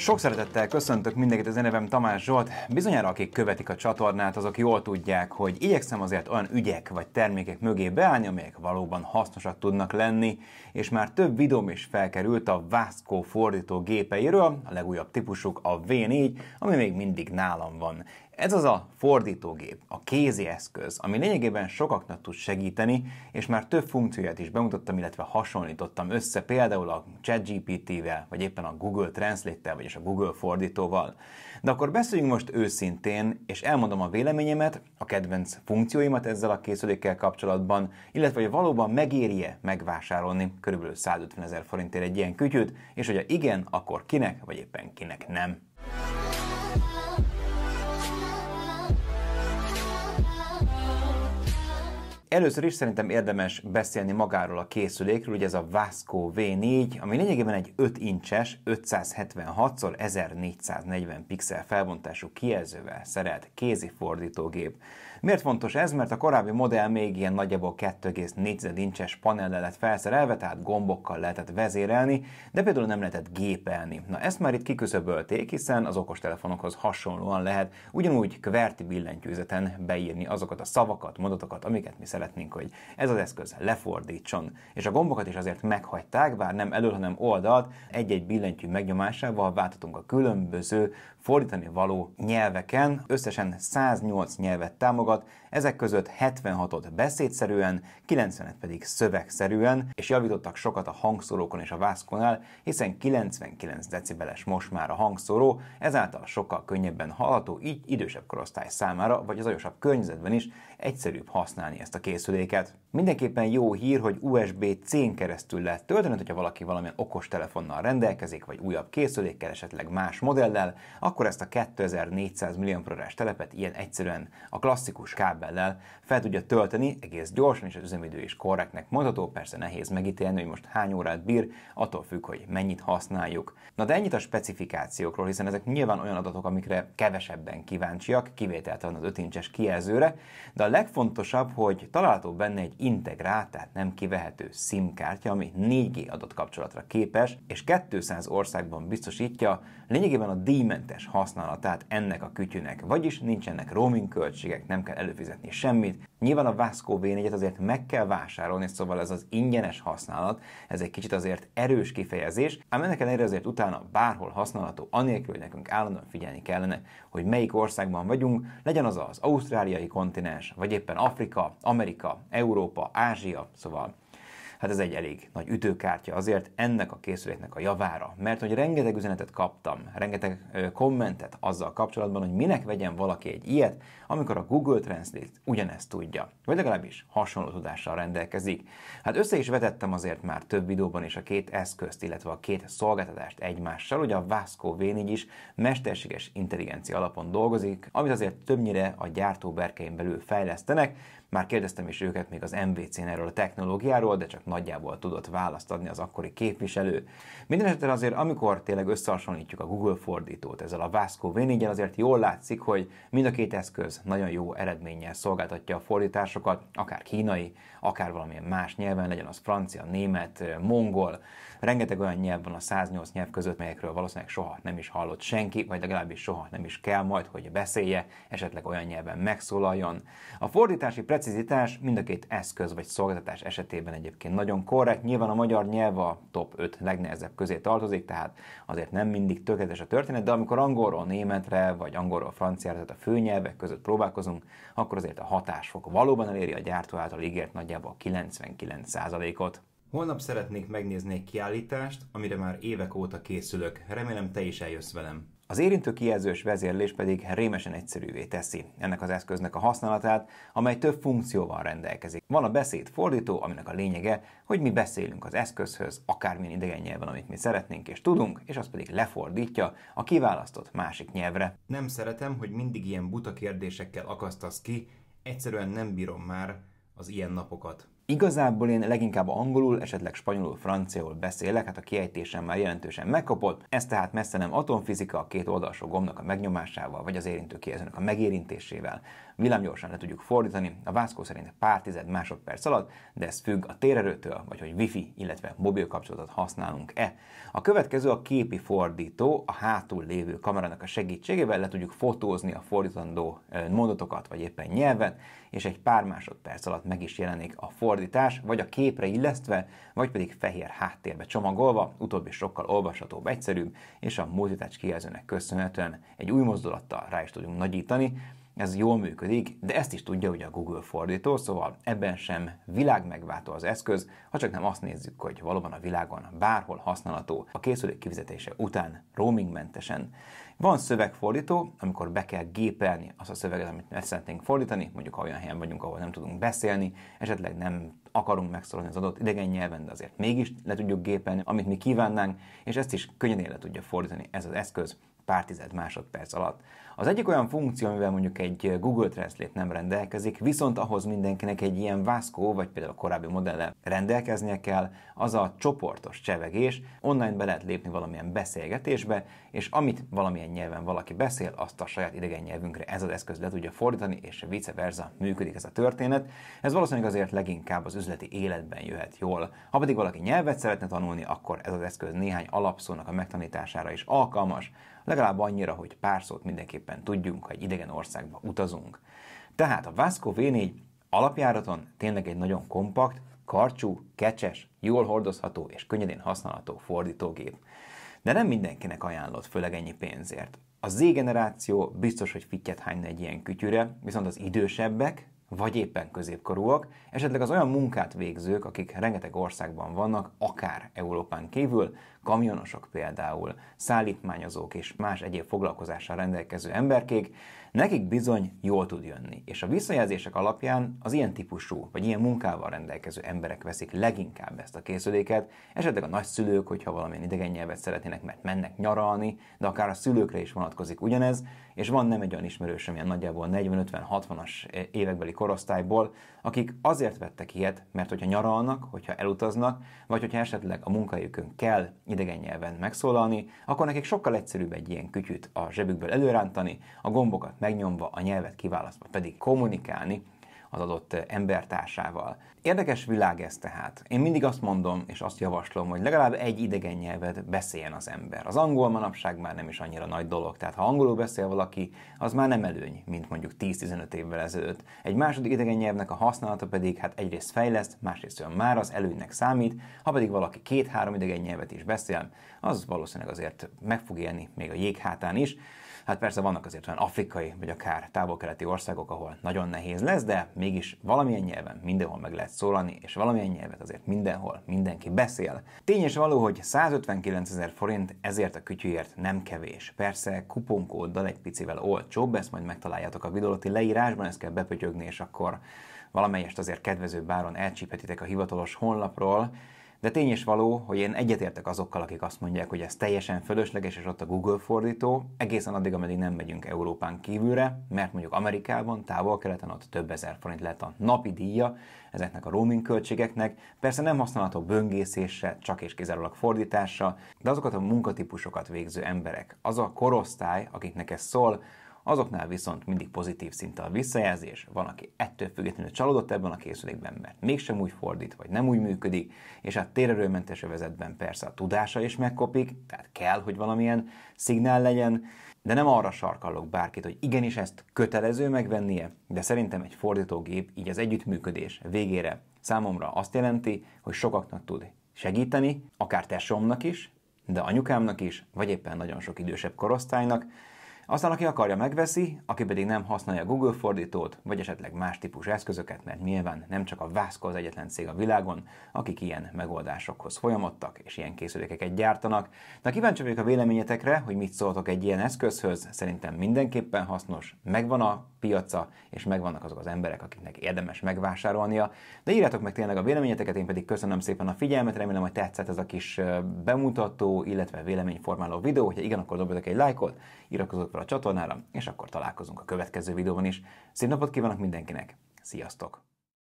Sok szeretettel köszöntök mindenkit, az nevem Tamás Zsolt. Bizonyára akik követik a csatornát, azok jól tudják, hogy igyekszem azért olyan ügyek vagy termékek mögé beállni, amelyek valóban hasznosak tudnak lenni, és már több videóm is felkerült a Vasco fordító gépeiről, a legújabb típusuk a V4, ami még mindig nálam van. Ez az a fordítógép, a kézi eszköz, ami lényegében sokaknak tud segíteni, és már több funkcióját is bemutattam, illetve hasonlítottam össze például a ChatGPT-vel, vagy éppen a Google Translate-tel, vagyis a Google fordítóval. De akkor beszéljünk most őszintén, és elmondom a véleményemet, a kedvenc funkcióimat ezzel a készülékkel kapcsolatban, illetve hogy valóban megéri-e megvásárolni körülbelül 150 ezer forintért egy ilyen kütyűt, és hogyha igen, akkor kinek, vagy éppen kinek nem. Először is szerintem érdemes beszélni magáról a készülékről, ugye ez a Vasco V4, ami lényegében egy 5 incses, 576x1440 pixel felbontású kijelzővel szerelt kézi fordítógép. Miért fontos ez? Mert a korábbi modell még ilyen nagyjából 2,4 incses panellel lett felszerelve, tehát gombokkal lehetett vezérelni, de például nem lehetett gépelni. Na ezt már itt kiküszöbölték, hiszen az okostelefonokhoz hasonlóan lehet ugyanúgy kverti billentyűzeten beírni azokat a szavakat, mondatokat, amiket mi szeretnénk szeretnénk, hogy ez az eszköz lefordítson. És a gombokat is azért meghagyták, bár nem elől, hanem oldalt, egy-egy billentyű megnyomásával váltatunk a különböző fordítani való nyelveken. Összesen 108 nyelvet támogat, ezek között 76-ot beszédszerűen, 90-et pedig szövegszerűen, és javítottak sokat a hangszórókon és a vászkonál, hiszen 99 decibeles most már a hangszóró, ezáltal sokkal könnyebben hallható, így idősebb korosztály számára, vagy az ajosabb környezetben is egyszerűbb használni ezt a készüléket. Mindenképpen jó hír, hogy USB-C-n keresztül lehet tölteni, hogyha valaki valamilyen okos telefonnal rendelkezik, vagy újabb készülékkel, esetleg más modellel, akkor ezt a 2400 mAh telepet ilyen egyszerűen a klasszikus kábellel fel tudja tölteni egész gyorsan, és az üzemidő is korrektnek mondható, persze nehéz megítélni, hogy most hány órát bír, attól függ, hogy mennyit használjuk. Na de ennyit a specifikációkról, hiszen ezek nyilván olyan adatok, amikre kevesebben kíváncsiak, kivételtelen az 5 kijelzőre, de a legfontosabb, hogy található benne egy integrált, tehát nem kivehető SIM kártya, ami 4G adott kapcsolatra képes, és 200 országban biztosítja lényegében a díjmentes használatát ennek a kütyűnek, vagyis nincsenek roaming költségek, nem kell előfizetni semmit. Nyilván a Vasco v azért meg kell vásárolni, szóval ez az ingyenes használat, ez egy kicsit azért erős kifejezés, ám ennek ellenére azért utána bárhol használható, anélkül, hogy nekünk állandóan figyelni kellene, hogy melyik országban vagyunk, legyen az az ausztráliai kontinens, vagy éppen Afrika, Amerika, Európa, Európa, Ázsia, szóval hát ez egy elég nagy ütőkártya azért ennek a készüléknek a javára, mert hogy rengeteg üzenetet kaptam, rengeteg kommentet azzal kapcsolatban, hogy minek vegyen valaki egy ilyet, amikor a Google Translate ugyanezt tudja, vagy legalábbis hasonló tudással rendelkezik. Hát össze is vetettem azért már több videóban is a két eszközt, illetve a két szolgáltatást egymással, ugye a Vasco v is mesterséges intelligencia alapon dolgozik, amit azért többnyire a berkein belül fejlesztenek, már kérdeztem is őket még az MVC-n erről a technológiáról, de csak nagyjából tudott választ adni az akkori képviselő. Mindenesetre azért, amikor tényleg összehasonlítjuk a Google fordítót ezzel a Vasco v azért jól látszik, hogy mind a két eszköz nagyon jó eredménnyel szolgáltatja a fordításokat, akár kínai, akár valamilyen más nyelven, legyen az francia, német, mongol. Rengeteg olyan nyelv van a 108 nyelv között, melyekről valószínűleg soha nem is hallott senki, vagy legalábbis soha nem is kell majd, hogy beszélje, esetleg olyan nyelven megszólaljon. A fordítási precizitás mind a két eszköz vagy szolgáltatás esetében egyébként nagyon korrekt. Nyilván a magyar nyelv a top 5 legnehezebb közé tartozik, tehát azért nem mindig tökéletes a történet, de amikor angolról németre vagy angolról franciára, tehát a főnyelvek között próbálkozunk, akkor azért a hatásfok valóban eléri a gyártó által ígért nagyjából 99%-ot. Holnap szeretnék megnézni egy kiállítást, amire már évek óta készülök. Remélem te is eljössz velem. Az érintő kijelzős vezérlés pedig rémesen egyszerűvé teszi ennek az eszköznek a használatát, amely több funkcióval rendelkezik. Van a beszéd fordító, aminek a lényege, hogy mi beszélünk az eszközhöz, akármilyen idegen nyelven, amit mi szeretnénk és tudunk, és az pedig lefordítja a kiválasztott másik nyelvre. Nem szeretem, hogy mindig ilyen buta kérdésekkel akasztasz ki, egyszerűen nem bírom már az ilyen napokat. Igazából én leginkább angolul, esetleg spanyolul, franciául beszélek, hát a kiejtésem már jelentősen megkapott, ez tehát messze nem atomfizika a két oldalsó gomnak a megnyomásával, vagy az érintő kijelzőnek a megérintésével. Villámgyorsan le tudjuk fordítani, a Vászkó szerint pár tized másodperc alatt, de ez függ a térerőtől, vagy hogy wifi, illetve mobil kapcsolatot használunk-e. A következő a képi fordító, a hátul lévő kamerának a segítségével le tudjuk fotózni a fordítandó mondatokat, vagy éppen nyelvet, és egy pár másodperc alatt meg is jelenik a fordítás fordítás, vagy a képre illesztve, vagy pedig fehér háttérbe csomagolva, utóbbi sokkal olvashatóbb, egyszerűbb, és a multitouch kijelzőnek köszönhetően egy új mozdulattal rá is tudunk nagyítani, ez jól működik, de ezt is tudja ugye a Google fordító, szóval ebben sem világmegváltó az eszköz, ha csak nem azt nézzük, hogy valóban a világon bárhol használható a készülék kivizetése után roamingmentesen. Van szövegfordító, amikor be kell gépelni azt a szöveget, amit meg szeretnénk fordítani, mondjuk ha olyan helyen vagyunk, ahol nem tudunk beszélni, esetleg nem akarunk megszólalni az adott idegen nyelven, de azért mégis le tudjuk gépelni, amit mi kívánnánk, és ezt is könnyen le tudja fordítani ez az eszköz pár tized másodperc alatt. Az egyik olyan funkció, amivel mondjuk egy Google Translate nem rendelkezik, viszont ahhoz mindenkinek egy ilyen Vasco, vagy például a korábbi modelle rendelkeznie kell, az a csoportos csevegés, online be lehet lépni valamilyen beszélgetésbe, és amit valamilyen nyelven valaki beszél, azt a saját idegen nyelvünkre ez az eszköz le tudja fordítani, és vice versa működik ez a történet. Ez valószínűleg azért leginkább az üzleti életben jöhet jól. Ha pedig valaki nyelvet szeretne tanulni, akkor ez az eszköz néhány alapszónak a megtanítására is alkalmas legalább annyira, hogy pár szót mindenképpen tudjunk, ha egy idegen országba utazunk. Tehát a Vasco V4 alapjáraton tényleg egy nagyon kompakt, karcsú, kecses, jól hordozható és könnyedén használható fordítógép. De nem mindenkinek ajánlott, főleg ennyi pénzért. A Z generáció biztos, hogy fittyet hányna egy ilyen kütyűre, viszont az idősebbek, vagy éppen középkorúak, esetleg az olyan munkát végzők, akik rengeteg országban vannak, akár Európán kívül, kamionosok például, szállítmányozók és más egyéb foglalkozással rendelkező emberkék, nekik bizony jól tud jönni, és a visszajelzések alapján az ilyen típusú, vagy ilyen munkával rendelkező emberek veszik leginkább ezt a készüléket, esetleg a nagyszülők, hogyha valamilyen idegen nyelvet szeretnének, mert mennek nyaralni, de akár a szülőkre is vonatkozik ugyanez, és van nem egy olyan ismerősöm, ilyen nagyjából 40-50-60-as e, évekbeli korosztályból, akik azért vettek ilyet, mert hogyha nyaralnak, hogyha elutaznak, vagy hogyha esetleg a munkahelyükön kell idegen nyelven megszólalni, akkor nekik sokkal egyszerűbb egy ilyen kütyüt a zsebükből előrántani, a gombokat megnyomva, a nyelvet kiválasztva pedig kommunikálni, az adott embertársával. Érdekes világ ez tehát. Én mindig azt mondom, és azt javaslom, hogy legalább egy idegen nyelvet beszéljen az ember. Az angol manapság már nem is annyira nagy dolog, tehát ha angolul beszél valaki, az már nem előny, mint mondjuk 10-15 évvel ezelőtt. Egy második idegen nyelvnek a használata pedig hát egyrészt fejleszt, másrészt olyan már az előnynek számít, ha pedig valaki két-három idegen nyelvet is beszél, az valószínűleg azért meg fog élni még a jéghátán is, Hát persze vannak azért olyan afrikai, vagy akár távol-keleti országok, ahol nagyon nehéz lesz, de mégis valamilyen nyelven mindenhol meg lehet szólani, és valamilyen nyelvet azért mindenhol mindenki beszél. Tény és való, hogy 159 ezer forint ezért a kütyűért nem kevés. Persze kuponkóddal egy picivel olcsóbb, ezt majd megtaláljátok a videóti leírásban, ezt kell bepötyögni, és akkor valamelyest azért kedvező báron elcsíphetitek a hivatalos honlapról, de tény és való, hogy én egyetértek azokkal, akik azt mondják, hogy ez teljesen fölösleges, és ott a Google fordító, egészen addig, ameddig nem megyünk Európán kívülre, mert mondjuk Amerikában, távol-keleten ott több ezer forint lehet a napi díja ezeknek a roaming költségeknek. Persze nem használható böngészésre, csak és kizárólag fordításra, de azokat a munkatípusokat végző emberek, az a korosztály, akiknek ez szól, azoknál viszont mindig pozitív szinte a visszajelzés, van, aki ettől függetlenül csalódott ebben a készülékben, mert mégsem úgy fordít, vagy nem úgy működik, és hát térerőmentes övezetben persze a tudása is megkopik, tehát kell, hogy valamilyen szignál legyen, de nem arra sarkallok bárkit, hogy igenis ezt kötelező megvennie, de szerintem egy fordítógép így az együttműködés végére számomra azt jelenti, hogy sokaknak tud segíteni, akár tesómnak is, de anyukámnak is, vagy éppen nagyon sok idősebb korosztálynak, aztán aki akarja megveszi, aki pedig nem használja Google fordítót, vagy esetleg más típusú eszközöket, mert nyilván nem csak a Vasco az egyetlen cég a világon, akik ilyen megoldásokhoz folyamodtak és ilyen készülékeket gyártanak. De kíváncsi vagyok a véleményetekre, hogy mit szóltok egy ilyen eszközhöz, szerintem mindenképpen hasznos, megvan a piaca, és megvannak azok az emberek, akiknek érdemes megvásárolnia. De írjátok meg tényleg a véleményeteket, én pedig köszönöm szépen a figyelmet, remélem, hogy tetszett ez a kis bemutató, illetve véleményformáló videó. Hogyha igen, akkor dobjatok egy lájkot, iratkozzatok fel fel a csatornára, és akkor találkozunk a következő videóban is. Szép napot kívánok mindenkinek, sziasztok!